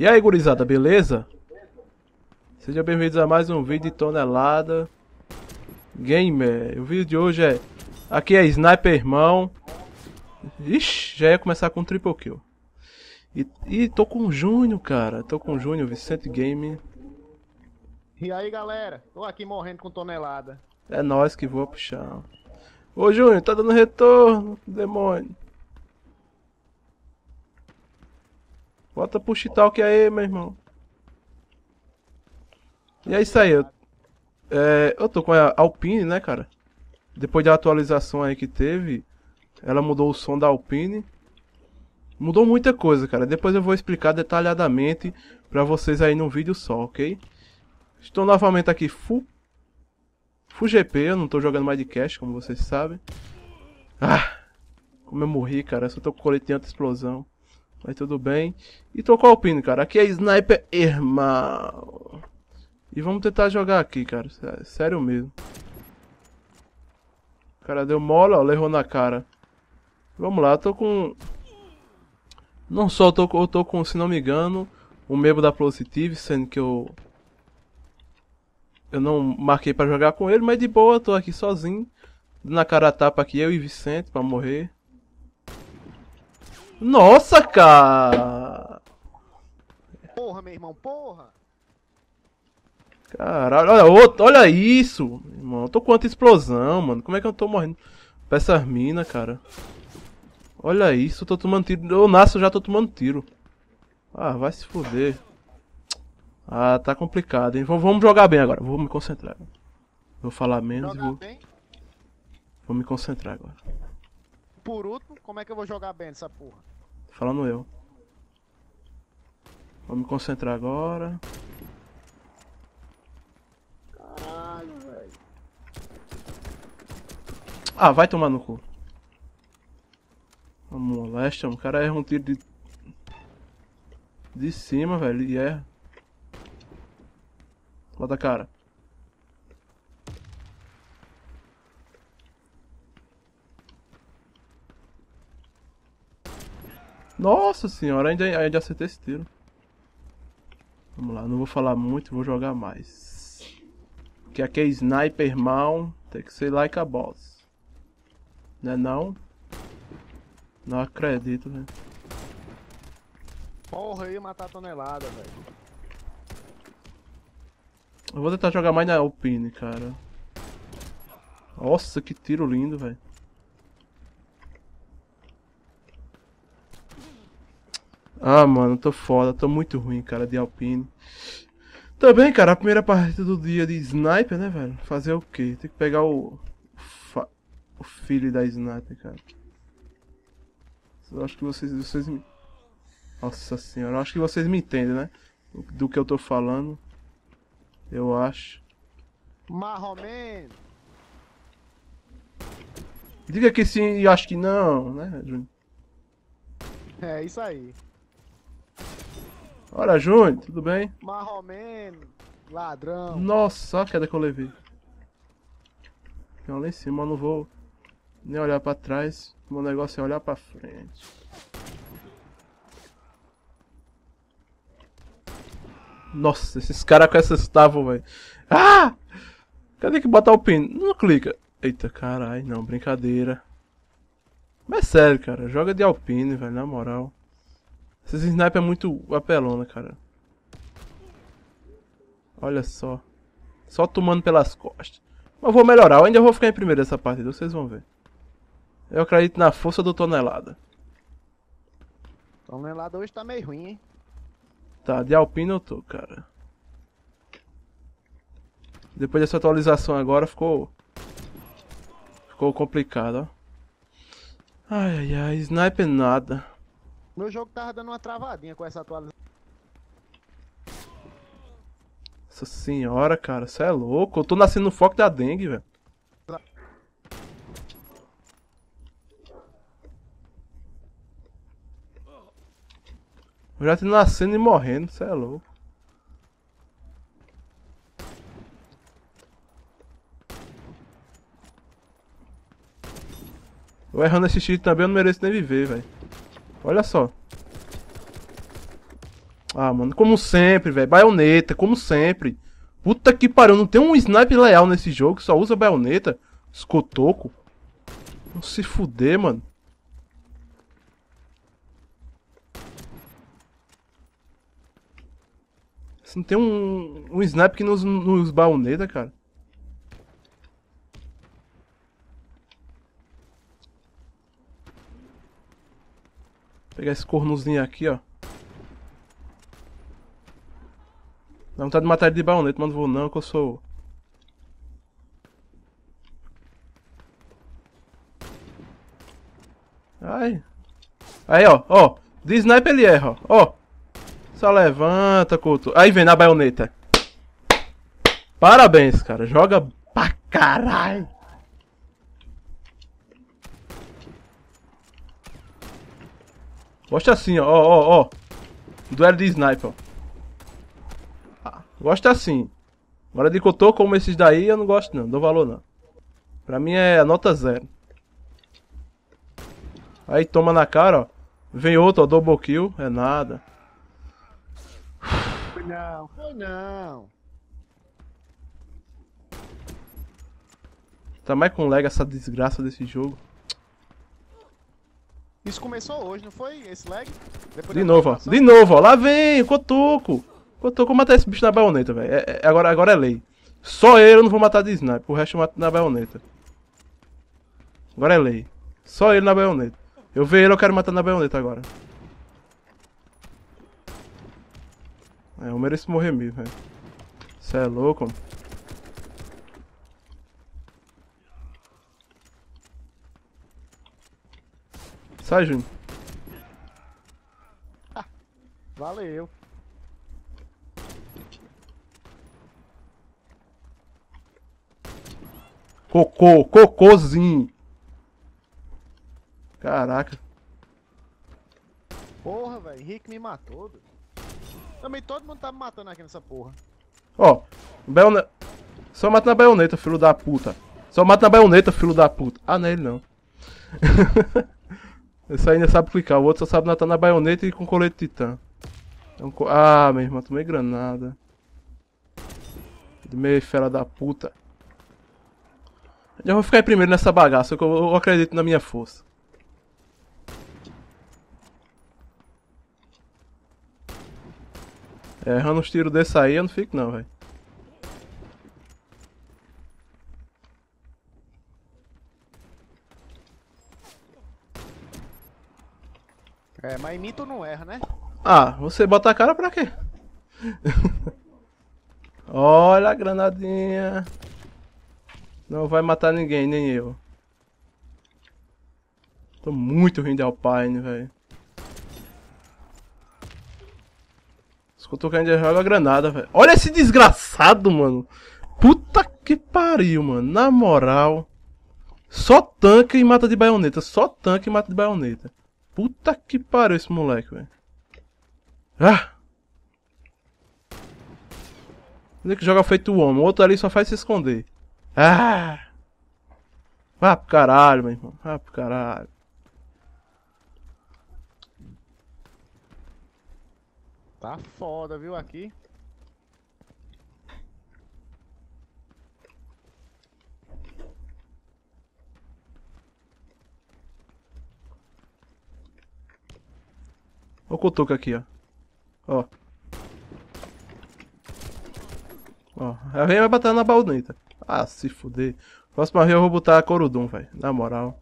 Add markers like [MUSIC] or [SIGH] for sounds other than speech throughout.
E aí gurizada, beleza? Sejam bem-vindos a mais um vídeo de Tonelada Gamer O vídeo de hoje é... Aqui é Sniper Irmão Ixi, já ia começar com um triple kill e, e tô com o Júnior, cara Tô com o Júnior, Vicente Game E aí galera, tô aqui morrendo com Tonelada É nós que voa pro chão Ô Júnior, tá dando retorno, demônio Bota push que aí, meu irmão. E é isso aí. Eu, é, eu tô com a Alpine, né, cara? Depois da atualização aí que teve, ela mudou o som da Alpine. Mudou muita coisa, cara. Depois eu vou explicar detalhadamente pra vocês aí num vídeo só, ok? Estou novamente aqui full GP, eu não tô jogando mais de cash, como vocês sabem. Ah, como eu morri, cara. Eu só tô com colete de explosão mas tudo bem. E trocou o pino, cara. Aqui é sniper, irmão. E vamos tentar jogar aqui, cara. Sério mesmo. O cara deu mola, ó. Errou na cara. Vamos lá, tô com... Não só, eu tô, eu tô com, se não me engano, um membro da Positive, sendo que eu... Eu não marquei pra jogar com ele, mas de boa, tô aqui sozinho. Na cara a tapa aqui, eu e Vicente, pra morrer. Nossa, cara! Porra, meu irmão, porra! Caralho, olha olha isso! Irmão, eu tô com anti-explosão, mano. Como é que eu tô morrendo? Peça mina, cara. Olha isso, eu tô tomando tiro. Eu nasço, já tô tomando tiro. Ah, vai se foder. Ah, tá complicado, hein? Vamos, vamos jogar bem agora, vou me concentrar. Vou falar menos jogar e vou... Bem? Vou me concentrar agora por último, como é que eu vou jogar bem nessa porra? Falando eu. Vou me concentrar agora. Caralho, velho. Ah, vai tomar no cu. Vamos, molesta, o cara erra um tiro de... De cima, velho, e erra. Bota a cara. Nossa senhora, ainda, de acertar esse tiro. Vamos lá, não vou falar muito, vou jogar mais. Que aqui é sniper, irmão. Tem que ser like a boss. Né não? Não acredito, velho. Porra, eu ia matar a tonelada, velho. Eu vou tentar jogar mais na Alpine, cara. Nossa, que tiro lindo, velho. Ah, mano, tô foda, tô muito ruim, cara, de Alpine. Também, tá cara, a primeira partida do dia de Sniper, né, velho? Fazer o quê? Tem que pegar o... O filho da Sniper, cara. Eu acho que vocês, vocês me... Nossa senhora, eu acho que vocês me entendem, né? Do que eu tô falando. Eu acho. Marromen! Diga que sim e acho que não, né, Júnior? É, isso aí. Olha, Júnior, tudo bem? Marromeno, ladrão. Nossa, a queda que eu levei. Tem lá em cima, eu não vou nem olhar pra trás. Meu negócio é olhar pra frente. Nossa, esses caras com essas tábuas, velho. Ah! Cadê que botar o pin? Não clica. Eita, carai, não, brincadeira. Mas é sério, cara, joga de Alpine, velho, na moral. Esse sniper é muito apelona, cara. Olha só. Só tomando pelas costas. Mas vou melhorar, eu ainda vou ficar em primeiro dessa partida, então vocês vão ver. Eu acredito na força do tonelada. Tonelada hoje tá meio ruim, hein? Tá, de Alpina eu tô, cara. Depois dessa atualização agora ficou... Ficou complicado, ó. Ai, ai, ai, sniper é nada. Meu jogo tava dando uma travadinha com essa atualização. Nossa senhora, cara, você é louco. Eu tô nascendo no foco da dengue, velho. já tô nascendo e morrendo, você é louco. Eu errando esse cheat também, eu não mereço nem viver, velho. Olha só. Ah, mano, como sempre, velho. Baioneta, como sempre. Puta que pariu, não tem um sniper leal nesse jogo, só usa baioneta, escotoco. Não se fuder, mano. Não tem um, um sniper que nos, nos baioneta, cara. pegar esse cornozinho aqui, ó. Dá vontade de matar ele de baioneta, mas não vou não, que eu sou... Ai. Aí, ó, ó. De sniper ele erra, ó. Só levanta, culto. Aí vem na baioneta. Parabéns, cara. Joga pra caralho. Gosto assim, ó, ó, ó. Duelo de sniper, ah, Gosto assim. Agora de tô como esses daí eu não gosto não, dou valor não. Pra mim é nota zero. Aí toma na cara, ó. Vem outro, ó, double kill. É nada. Foi não, foi não. Tá mais com lag essa desgraça desse jogo. Isso começou hoje, não foi? Esse lag? Depois de novo, ó. De novo, ó. Lá vem, Cotoco. Cotoco, matar esse bicho na baioneta, velho. É, é, agora, agora é lei. Só ele eu não vou matar de sniper. O resto eu mato na baioneta. Agora é lei. Só ele na baioneta. Eu vejo ele, eu quero matar na baioneta agora. É, eu mereço morrer mesmo, velho. Cê é louco, mano. Sai, Júnior. [LAUGHS] Valeu. Cocô, cocôzinho. Caraca. Porra, velho, Henrique me matou. Véio. Também todo mundo tá me matando aqui nessa porra. Ó, oh, Só mata na baioneta, filho da puta. Só mata na baioneta, filho da puta. Ah, não é ele não. [LAUGHS] Esse ainda sabe clicar, o outro só sabe natar na baioneta e com colete titã. Então, co ah, meu irmão, tomei granada. Meio fera da puta. Já vou ficar aí primeiro nessa bagaça, que eu, eu acredito na minha força. É, errando uns tiros desse aí, eu não fico não, velho. É, mas mito não erra, né? Ah, você bota a cara pra quê? [LAUGHS] Olha a granadinha. Não vai matar ninguém, nem eu. Tô muito ruim de Alpine, velho. Escutou que ainda joga é granada, velho. Olha esse desgraçado, mano. Puta que pariu, mano. Na moral. Só tanque e mata de baioneta. Só tanque e mata de baioneta. Puta que pariu esse moleque, velho. Ah! Ele que joga feito o homem. O outro ali só faz se esconder. Ah! Vá ah, pro caralho, meu irmão. ah, pro caralho. Tá foda, viu, aqui. Olha o cotoco aqui, ó. Ó. Ó. A gente vai bater na bauneta. Né? Ah, se fuder. Próxima vez eu vou botar a Corudum, velho. Na moral.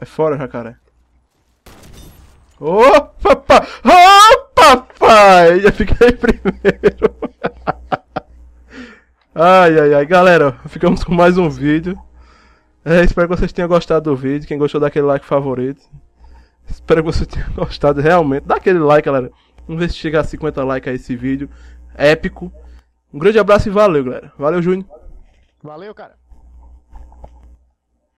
Vai fora, jacaré. Opa pa, opa pa, oh, papai! Já fiquei [LAUGHS] primeiro. ai, ai, ai. Galera, ficamos com mais um vídeo. É, espero que vocês tenham gostado do vídeo. Quem gostou, dá aquele like favorito. Espero que vocês tenham [LAUGHS] gostado realmente. Dá aquele like, galera. Vamos ver se chega a 50 likes a esse vídeo. Épico. Um grande abraço e valeu, galera. Valeu, Júnior. Valeu, cara.